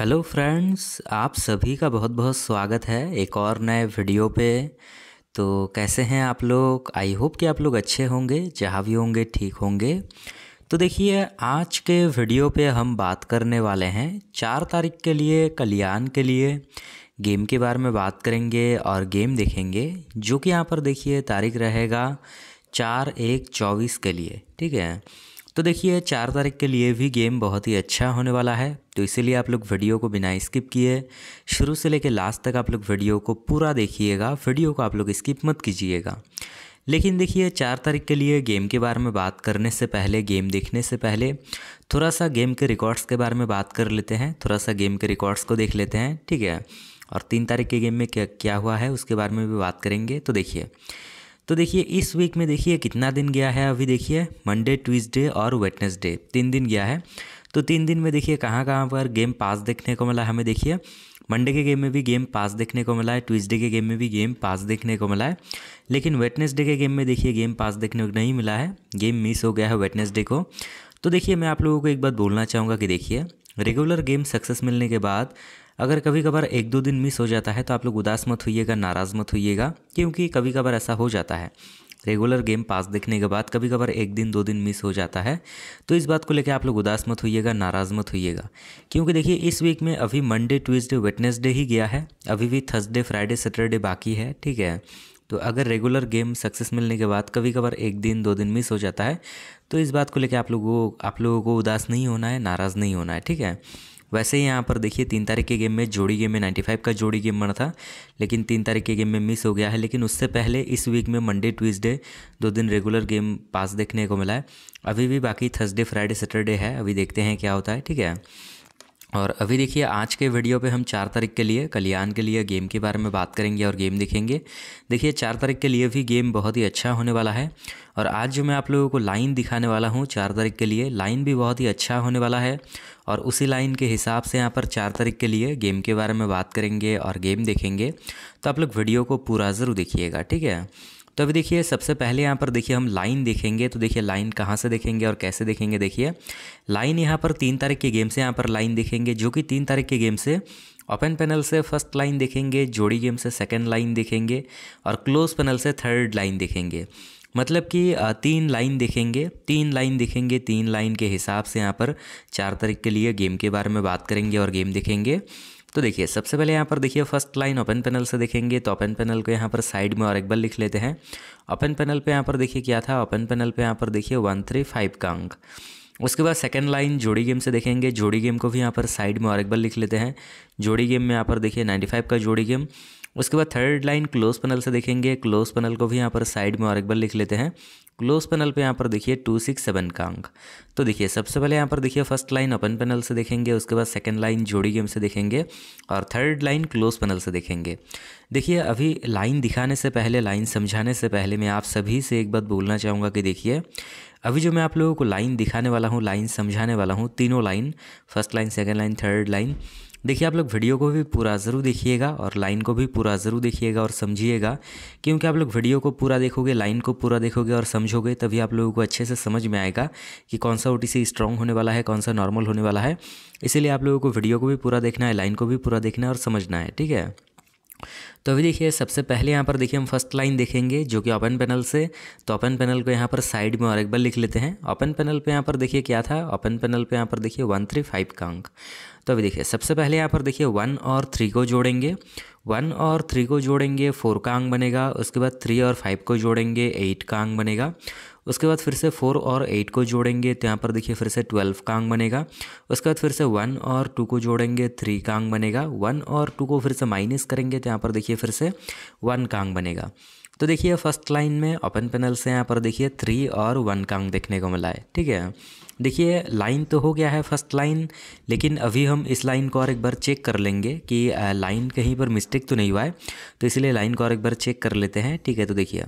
hello friends आप सभी का बहुत बहुत स्वागत है एक और नए वीडियो पे तो कैसे हैं आप लोग आई होप कि आप लोग अच्छे होंगे जहाँ भी होंगे ठीक होंगे तो देखिए आज के वीडियो पे हम बात करने वाले हैं चार तारीख के लिए कल्याण के लिए गेम के बारे में बात करेंगे और गेम देखेंगे जो कि यहाँ पर देखिए तारीख रहेगा चार एक चौबीस के लिए ठीक है तो देखिए चार तारीख के लिए भी गेम बहुत ही अच्छा होने वाला है तो इसीलिए आप लोग वीडियो को बिना स्किप किए शुरू से लेकर लास्ट तक आप लोग वीडियो को पूरा देखिएगा वीडियो को आप लोग स्किप मत कीजिएगा लेकिन देखिए चार तारीख के लिए गेम के बारे में बात करने से पहले गेम देखने से पहले थोड़ा सा गेम के रिकॉर्ड्स के बारे में बात कर लेते हैं थोड़ा सा गेम के रिकॉर्ड्स को देख लेते हैं ठीक है और तीन तारीख के गेम में क्या क्या हुआ है उसके बारे में भी बात करेंगे तो देखिए तो देखिए इस वीक में देखिए कितना दिन गया है अभी देखिए मंडे ट्यूज़डे और वेटनेसडे तीन दिन गया है तो तीन दिन में देखिए कहाँ कहाँ पर गेम पास देखने को मिला हमें देखिए मंडे के गेम में भी गेम पास देखने को मिला है ट्यूजडे के गेम में भी गेम पास देखने को मिला है लेकिन वेटनेसडे के गेम में देखिए गेम पास देखने को नहीं मिला है गेम मिस हो गया है वेटनेसडे को तो देखिए मैं आप लोगों को एक बात बोलना चाहूँगा कि देखिए रेगुलर गेम सक्सेस मिलने के बाद अगर कभी कभार एक दो दिन मिस हो जाता है तो आप लोग उदास मत होइएगा नाराज़ मत होइएगा क्योंकि कभी कभार ऐसा हो जाता है रेगुलर गेम पास देखने के बाद कभी कभार एक दिन दो दिन मिस हो जाता है तो इस बात को लेकर आप लोग उदास मत होइएगा नाराज़ मत होइएगा क्योंकि देखिए इस वीक में अभी मंडे ट्यूसडे वेटनेसडे ही गया है अभी भी थर्सडे फ्राइडे सैटरडे बाकी है ठीक है तो अगर रेगुलर गेम सक्सेस मिलने के बाद कभी कभार एक दिन दो दिन मिस हो जाता है तो इस बात को लेकर आप लोगों आप लोगों को उदास नहीं होना है नाराज़ नहीं होना है ठीक है वैसे ही यहाँ पर देखिए तीन तारीख के गेम में जोड़ी गेम में 95 का जोड़ी गेम बना था लेकिन तीन तारीख के गेम में मिस हो गया है लेकिन उससे पहले इस वीक में मंडे ट्यूजडे दो दिन रेगुलर गेम पास देखने को मिला है अभी भी बाकी थर्सडे फ्राइडे सैटरडे है अभी देखते हैं क्या होता है ठीक है और अभी देखिए आज के वीडियो पे हम चार तारीख के लिए कल्याण के लिए गेम के बारे में बात करेंगे और गेम देखेंगे देखिए चार तारीख के लिए भी गेम बहुत ही अच्छा होने वाला है और आज जो मैं आप लोगों को लाइन दिखाने वाला हूँ चार तारीख के लिए लाइन भी बहुत ही अच्छा होने वाला है और उसी लाइन के हिसाब से यहाँ पर चार तारीख के लिए गेम के बारे में बात करेंगे और गेम देखेंगे तो आप लोग वीडियो को पूरा ज़रूर देखिएगा ठीक है तो अभी देखिए सबसे पहले यहाँ पर देखिए हम लाइन देखेंगे तो देखिए लाइन कहाँ से देखेंगे और कैसे देखेंगे देखिए लाइन यहाँ पर तीन तारीख के गेम से यहाँ पर लाइन देखेंगे जो कि तीन तारीख के गेम से ओपन पैनल से फर्स्ट लाइन देखेंगे जोड़ी गेम से सेकंड लाइन देखेंगे और क्लोज पैनल से थर्ड लाइन देखेंगे मतलब कि तीन लाइन देखेंगे तीन लाइन देखेंगे तीन लाइन के हिसाब से यहाँ पर चार तारीख के लिए गेम के बारे में बात करेंगे और गेम देखेंगे तो देखिए सबसे पहले यहाँ पर देखिए फर्स्ट लाइन ओपन पैनल से देखेंगे तो ओपन पैनल को यहाँ पर साइड में और एक बार लिख लेते हैं ओपन पैनल पे यहाँ पर देखिए क्या था ओपन पैनल पे यहाँ पर देखिए वन थ्री फाइव का अंक उसके बाद सेकेंड लाइन जोड़ी गेम से देखेंगे जोड़ी गेम को भी यहाँ पर साइड में और एक बार लिख लेते हैं जोड़ी गेम में यहाँ पर देखिए नाइन्टी फाइव का जोड़ी गेम उसके बाद थर्ड लाइन क्लोज पैनल से देखेंगे क्लोज पैनल को भी यहाँ पर साइड में और एक बार लिख लेते हैं क्लोज पैनल पे यहाँ पर देखिए टू सिक्स सेवन का अंक तो देखिए सबसे पहले यहाँ पर देखिए फर्स्ट लाइन ओपन पैनल से देखेंगे उसके बाद सेकंड लाइन जोड़ी गेम से देखेंगे और थर्ड लाइन क्लोज पैनल से देखेंगे देखिए अभी लाइन दिखाने से पहले लाइन समझाने से पहले मैं आप सभी से एक बात बोलना चाहूँगा कि देखिए अभी जो मैं आप लोगों को लाइन दिखाने वाला हूँ लाइन समझाने वाला हूँ तीनों line first line second line third line देखिए आप लोग वीडियो को भी पूरा ज़रूर देखिएगा और लाइन को भी पूरा ज़रूर देखिएगा और समझिएगा क्योंकि आप लोग वीडियो को पूरा देखोगे लाइन को पूरा देखोगे और समझोगे तभी आप लोगों को अच्छे से समझ में आएगा कि कौन सा ओ टी स्ट्रॉन्ग होने वाला है कौन सा नॉर्मल होने वाला है इसीलिए आप लोगों को वीडियो को भी पूरा देखना है लाइन को भी पूरा देखना है और समझना है ठीक है तो अभी देखिए सबसे पहले यहाँ पर देखिए हम फर्स्ट लाइन देखेंगे जो कि ओपन पैनल से तो ओपन पैनल को यहाँ पर साइड में और एक बार लिख लेते हैं ओपन पैनल पे यहाँ पर देखिए क्या था ओपन पैनल पे यहाँ पर देखिए वन थ्री फाइव का अंक तो अभी देखिए सबसे पहले यहाँ पर देखिए वन और थ्री को जोड़ेंगे वन और थ्री को जोड़ेंगे फोर का अंक बनेगा उसके बाद थ्री और फाइव को जोड़ेंगे एट का अंक बनेगा उसके बाद फिर से फोर और एट को जोड़ेंगे तो यहाँ पर देखिए फिर से ट्वेल्व का अंग बनेगा उसके बाद फिर से वन और टू को जोड़ेंगे थ्री का अंग बनेगा वन और टू को फिर से माइनस करेंगे तो यहाँ पर देखिए फिर से वन का अंग बनेगा तो देखिए फर्स्ट लाइन में ओपन पैनल से यहाँ पर देखिए थ्री और वन का अंग देखने को मिला है ठीक है देखिए लाइन तो हो गया है फर्स्ट लाइन लेकिन अभी हम इस लाइन को और एक बार चेक कर लेंगे कि लाइन कहीं पर मिस्टेक तो नहीं हुआ है तो इसलिए लाइन को और एक बार चेक कर लेते हैं ठीक है तो देखिए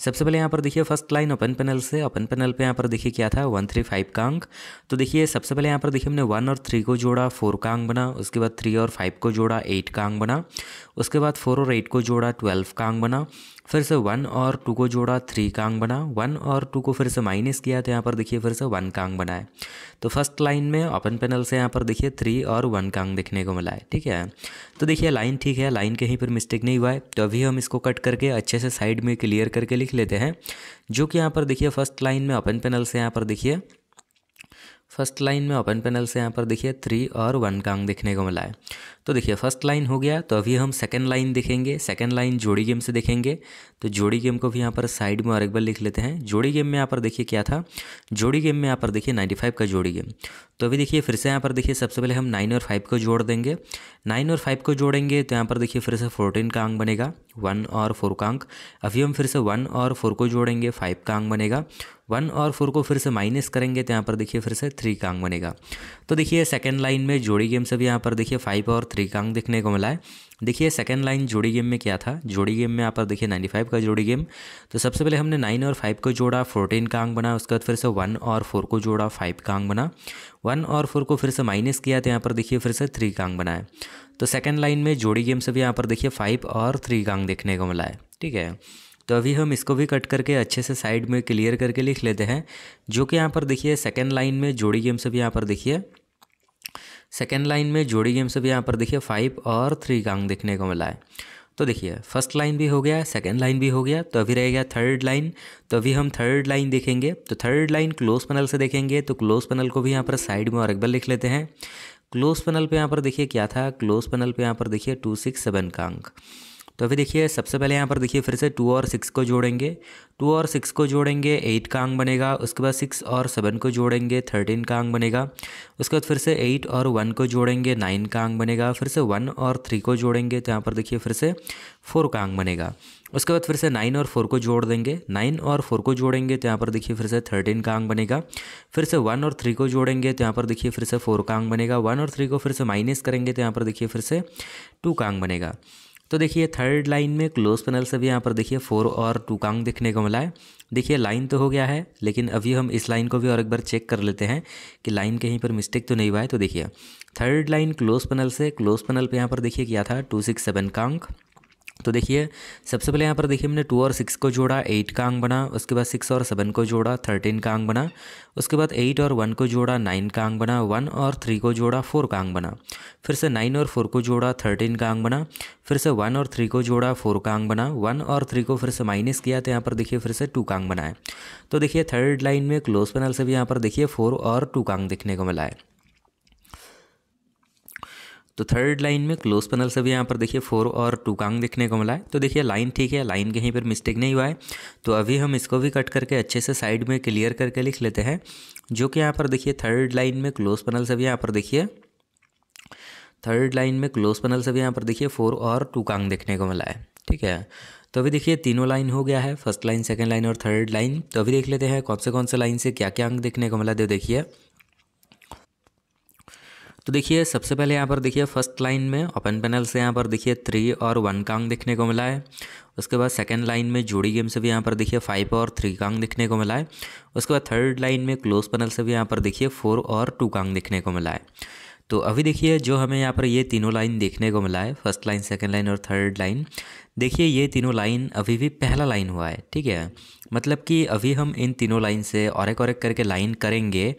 सबसे पहले यहाँ पर देखिए फर्स्ट लाइन ओपन पैनल से ओपन पैनल पे यहाँ पर देखिए क्या था वन थ्री फाइव का अंक तो देखिए सबसे पहले यहाँ पर देखिए हमने वन और थ्री को जोड़ा फोर का अंक बना उसके बाद थ्री और फाइव को जोड़ा एट का अंक बना उसके बाद फोर और एट को जोड़ा ट्वेल्व का अंक बना फिर से वन और टू को जोड़ा थ्री का अंक बना वन और टू को फिर से माइनस किया तो यहाँ पर देखिए फिर से वन का अंक बना है तो फर्स्ट लाइन में ओपन पैनल से यहाँ पर देखिए थ्री और वन का अंक देखने को मिला है ठीक है तो देखिए लाइन ठीक है लाइन कहीं पर मिस्टेक नहीं हुआ है तो अभी हम इसको कट करके अच्छे से साइड में क्लियर करके लिख लेते हैं जो कि यहाँ पर देखिए फर्स्ट लाइन में ओपन पैनल से यहाँ पर देखिए फर्स्ट लाइन में ओपन पैनल से यहाँ पर देखिए थ्री और वन का अंक देखने को मिला है तो देखिए फर्स्ट लाइन हो गया तो अभी हम सेकेंड लाइन देखेंगे सेकेंड लाइन जोड़ी गेम से देखेंगे तो जोड़ी गेम को भी यहाँ पर साइड में और एक बार लिख लेते हैं जोड़ी गेम में यहाँ पर देखिए क्या था जोड़ी गेम में यहाँ पर देखिए नाइन्टी फाइव का जोड़ी गेम तो अभी देखिए फिर से यहाँ पर देखिए सबसे पहले हम नाइन और फाइव को जोड़ देंगे नाइन और फाइव को जोड़ेंगे तो यहाँ पर देखिए फिर से फोर्टीन का अंक बनेगा वन और फोर का अंक अभी हम फिर से वन और फोर को जोड़ेंगे फाइव का अंक बनेगा वन और फोर को फिर से माइनस करेंगे तो यहाँ पर देखिए फिर से थ्री का अंक बनेगा तो देखिए सेकेंड लाइन में जोड़ी गेम से भी यहाँ पर देखिए फाइव और त्रिकांक देखने को मिला है देखिए सेकेंड लाइन जोड़ी गेम में क्या था जोड़ी गेम में यहाँ पर देखिए 95 का जोड़ी गेम तो सबसे पहले हमने 9 और 5 को जोड़ा 14 का अंक बना उसके बाद फिर से 1 और 4 को जोड़ा 5 का अंक बना 1 और 4 को फिर से माइनस किया तो यहाँ पर देखिए फिर से 3 का अंक बना है तो सेकेंड लाइन में जोड़ी गेम से भी यहाँ पर देखिए फाइव और थ्री का अंक देखने को मिला है ठीक है तो अभी हम इसको भी कट करके अच्छे से साइड में क्लियर करके लिख लेते हैं जो कि यहाँ पर देखिए सेकेंड लाइन में जोड़ी गेम से भी यहाँ पर देखिए सेकेंड लाइन में जोड़ी से भी यहाँ पर देखिए फाइव और थ्री का अंक देखने को मिला है तो देखिए फर्स्ट लाइन भी हो गया सेकेंड लाइन भी हो गया तो अभी रहेगा थर्ड लाइन तो अभी हम थर्ड लाइन देखेंगे तो थर्ड लाइन क्लोज पैनल से देखेंगे तो क्लोज पैनल को भी यहाँ पर साइड में और एक बार लिख लेते हैं क्लोज पैनल पर यहाँ पर देखिए क्या था क्लोज पैनल पर यहाँ पर देखिए टू सिक्स सेवन का अंक तो अभी देखिए सबसे पहले यहाँ पर देखिए फिर से टू और सिक्स को जोड़ेंगे टू और सिक्स को जोड़ेंगे एट का अंक बनेगा उसके बाद सिक्स और सेवन को जोड़ेंगे थर्टीन का अंक बनेगा उसके बाद फिर से एट और वन को जोड़ेंगे नाइन का अंक बनेगा फिर से वन और थ्री को जोड़ेंगे तो यहाँ पर देखिए फिर से फोर का अंक बनेगा उसके बाद फिर से नाइन और फोर को जोड़ देंगे नाइन और फोर को जोड़ेंगे तो यहाँ पर देखिए फिर से थर्टीन का अंक बनेगा फिर से वन और थ्री को जोड़ेंगे तो यहाँ पर देखिए फिर से फोर का अंक बनेगा वन और थ्री को फिर से माइनस करेंगे तो यहाँ पर देखिए फिर से टू का अंक बनेगा तो देखिए थर्ड लाइन में क्लोज पैनल से भी यहाँ पर देखिए फोर और टू कांग देखने को मिला है देखिए लाइन तो हो गया है लेकिन अभी हम इस लाइन को भी और एक बार चेक कर लेते हैं कि लाइन कहीं पर मिस्टेक तो नहीं हुआ है तो देखिए थर्ड लाइन क्लोज पैनल से क्लोज पैनल पे यहाँ पर देखिए क्या था टू सिक्स सेवन कांग तो देखिए सबसे पहले यहाँ पर देखिए हमने टू और सिक्स को जोड़ा एट का अंक बना उसके बाद सिक्स और सेवन को जोड़ा थर्टीन का अंक बना उसके बाद एट और वन को जोड़ा नाइन का अंक बना वन और थ्री को जोड़ा फोर का अंक बना फिर से नाइन और फोर को जोड़ा थर्टीन का अंक बना फिर से वन और थ्री को जोड़ा फोर का अंक बना वन और थ्री को फिर से माइनस किया तो यहाँ पर देखिए फिर से टू का अंक बनाए तो देखिए थर्ड लाइन में क्लोज पैनल से भी यहाँ पर देखिए फोर और टू का अंक देखने को मिला है तो थर्ड लाइन में क्लोज पैनल से भी यहाँ पर देखिए फोर और टू कांग देखने को मिला है तो देखिए लाइन ठीक है लाइन कहीं पर मिस्टेक नहीं हुआ है तो अभी हम इसको भी कट करके अच्छे से साइड में क्लियर करके लिख लेते हैं जो कि यहाँ पर देखिए थर्ड लाइन में क्लोज पैनल से भी यहाँ पर देखिए थर्ड लाइन में क्लोज पैनल से भी यहाँ पर देखिए फोर और टू कांग देखने को मिला है ठीक है तो अभी देखिए तीनों लाइन हो गया है फर्स्ट लाइन सेकंड लाइन और थर्ड लाइन तो अभी देख लेते हैं कौन से कौन से लाइन से क्या क्या अंक देखने को मिला दे देखिए तो देखिए सबसे पहले यहाँ पर देखिए फर्स्ट लाइन में ओपन पैनल से यहाँ पर देखिए थ्री और वन कांग देखने को मिला है उसके बाद सेकंड लाइन में जोड़ी गेम से भी यहाँ पर देखिए फाइव और थ्री कांग देखने को मिला है उसके बाद थर्ड लाइन में क्लोज पैनल से भी यहाँ पर देखिए फोर और टू कांग देखने को मिला है तो अभी देखिए जो हमें यहाँ पर ये तीनों लाइन देखने को मिला है फर्स्ट लाइन सेकेंड लाइन और थर्ड लाइन देखिए ये तीनों लाइन अभी भी पहला लाइन हुआ है ठीक है मतलब कि अभी हम इन तीनों लाइन से और एक और एक करके लाइन करेंगे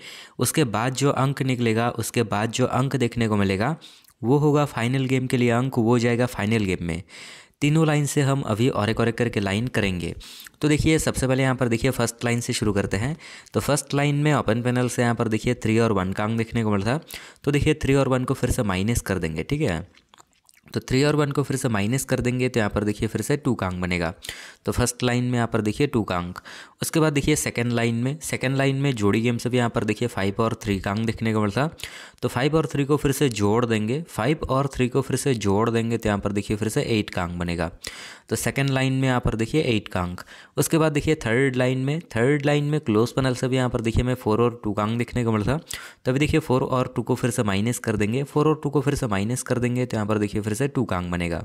उसके बाद जो अंक निकलेगा उसके बाद जो अंक देखने को मिलेगा वो होगा फाइनल गेम के लिए अंक वो जाएगा फाइनल गेम में तीनों लाइन से हम अभी और एक और एक करके लाइन करेंगे तो देखिए सबसे पहले यहाँ पर देखिए फर्स्ट लाइन से शुरू करते हैं तो फर्स्ट लाइन में ओपन पैनल से यहाँ पर देखिए थ्री और वन का अंक देखने को मिलता तो देखिए थ्री और वन को फिर से माइनस कर देंगे ठीक है तो थ्री और वन को फिर से माइनस कर देंगे तो यहाँ पर देखिए फिर से टू का अंक बनेगा तो फर्स्ट लाइन में यहाँ पर देखिए टू का अंक उसके बाद देखिए सेकंड लाइन में सेकंड लाइन में जोड़ी गेम से भी यहाँ पर देखिए फाइव और थ्री का अंक देखने को मिलता तो फाइव और थ्री को फिर से जोड़ देंगे फाइव और थ्री को फिर से जोड़ देंगे तो यहाँ पर देखिए फिर से एट का अंक बनेगा तो सेकेंड लाइन में यहाँ पर देखिए एट का अंक उसके बाद देखिए थर्ड लाइन में थर्ड लाइन में क्लोज पैनल से भी यहाँ पर देखिए मैं फोर और टू का अंक देखने को मिलता तभी देखिए फोर और टू को फिर से माइनस कर देंगे फोर और टू को फिर से माइनस कर देंगे तो यहाँ पर देखिए फिर से टू कांग बनेगा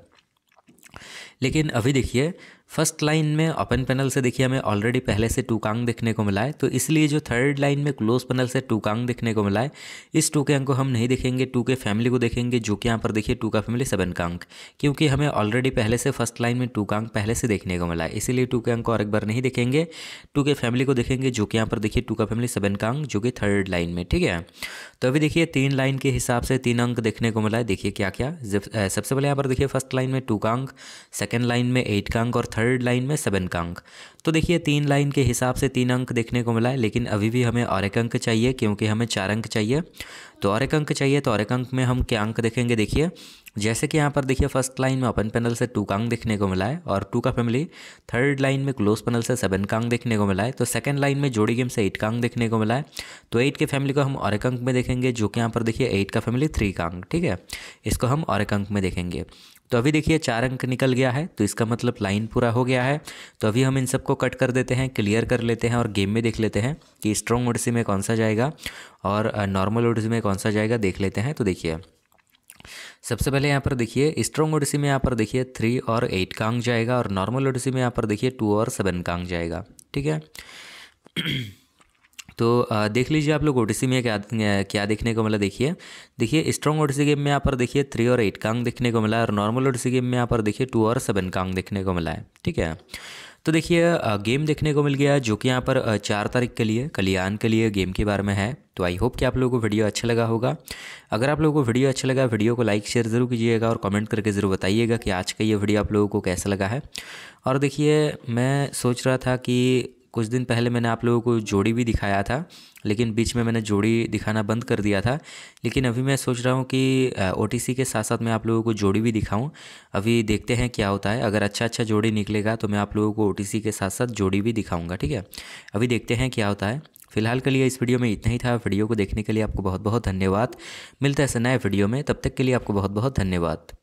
लेकिन अभी देखिए फर्स्ट लाइन में ओपन पैनल से देखिए हमें ऑलरेडी पहले से टूकांग देखने को मिला है तो इसलिए जो थर्ड लाइन में क्लोज पैनल से टूकांग देखने को मिला है इस टू के अंक को हम नहीं देखेंगे टू के फैमिली को देखेंगे जो कि यहाँ पर देखिए टू का फैमिली सेवन का अंक क्योंकि हमें ऑलरेडी पहले से फर्स्ट लाइन में टू कांग पहले से देखने को मिला है इसीलिए टू के अंक को और एक बार नहीं देखेंगे टू के फैमिली को देखेंगे जो कि यहाँ पर देखिए टू का फैमिली सेवन का अंक जो कि थर्ड लाइन में ठीक है तो अभी देखिए तीन लाइन के हिसाब से तीन अंक देखने को मिला है देखिए क्या क्या सबसे पहले यहाँ पर देखिए फर्स्ट लाइन में टू का अंक सेकेंड लाइन में एट का अंक और थर्ड लाइन में सेवन का अंक तो देखिए तीन लाइन के हिसाब से तीन अंक देखने को मिला है लेकिन अभी भी हमें और एक अंक चाहिए क्योंकि हमें चार अंक चाहिए तो और एक अंक चाहिए तो और एक अंक में हम क्या अंक देखेंगे देखिए जैसे कि यहाँ पर देखिए फर्स्ट लाइन में अपन पैनल से टू का अंक देखने को मिला है और टू का फैमिली थर्ड लाइन में क्लोज पैनल से सेवन का अंक देखने को मिला है तो सेकंड लाइन में जोड़ी गेम से एट का अंक देखने को मिला है तो एट के फैमिली को हम और एक अंक में देखेंगे जो कि यहाँ पर देखिए एट का फैमिली थ्री का अंक ठीक है इसको हम और एक अंक में देखेंगे तो अभी देखिए चार अंक निकल गया है तो इसका मतलब लाइन पूरा हो गया है तो अभी हम इन सबको कट कर देते हैं क्लियर कर लेते हैं और गेम में देख लेते हैं कि स्ट्रॉन्ग ओडसी में कौन सा जाएगा और नॉर्मल ओडसी में कौन सा जाएगा देख लेते हैं तो देखिए सबसे पहले यहाँ पर देखिए स्ट्रॉन्ग ओडिसी में यहाँ पर देखिए थ्री और एट का अंक जाएगा और नॉर्मल ओडिसी में यहाँ पर देखिए टू और सेवन का अंक जाएगा ठीक है तो देख लीजिए आप लोग ओ में क्या क्या देखने को मिला देखिए देखिए स्ट्रॉन्ग ओ गेम में यहाँ पर देखिए थ्री और एट कांग देखने को मिला और नॉर्मल ओ गेम में यहाँ पर देखिए टू और सेवन कांग देखने को मिला है ठीक है तो देखिए गेम देखने को मिल गया जो कि यहाँ पर चार तारीख के लिए कल्याण के लिए गेम के बारे में है तो आई होप कि आप लोगों को वीडियो अच्छा लगा होगा अगर आप लोगों को वीडियो अच्छा लगा वीडियो को लाइक शेयर ज़रूर कीजिएगा और कमेंट करके ज़रूर बताइएगा कि आज का ये वीडियो आप लोगों को कैसा लगा है और देखिए मैं सोच रहा था कि कुछ दिन पहले मैंने आप लोगों को जोड़ी भी दिखाया था लेकिन बीच में मैंने जोड़ी दिखाना बंद कर दिया था लेकिन अभी मैं सोच रहा हूँ कि ओ के साथ साथ मैं आप लोगों को जोड़ी भी दिखाऊँ अभी देखते हैं क्या होता है अगर अच्छा अच्छा जोड़ी निकलेगा तो मैं आप लोगों को ओ के साथ साथ जोड़ी भी दिखाऊँगा ठीक है अभी देखते हैं क्या होता है फिलहाल के लिए इस वीडियो में इतना ही था वीडियो को देखने के लिए आपको बहुत बहुत धन्यवाद मिलता है ऐसे नए वीडियो में तब तक के लिए आपको बहुत बहुत धन्यवाद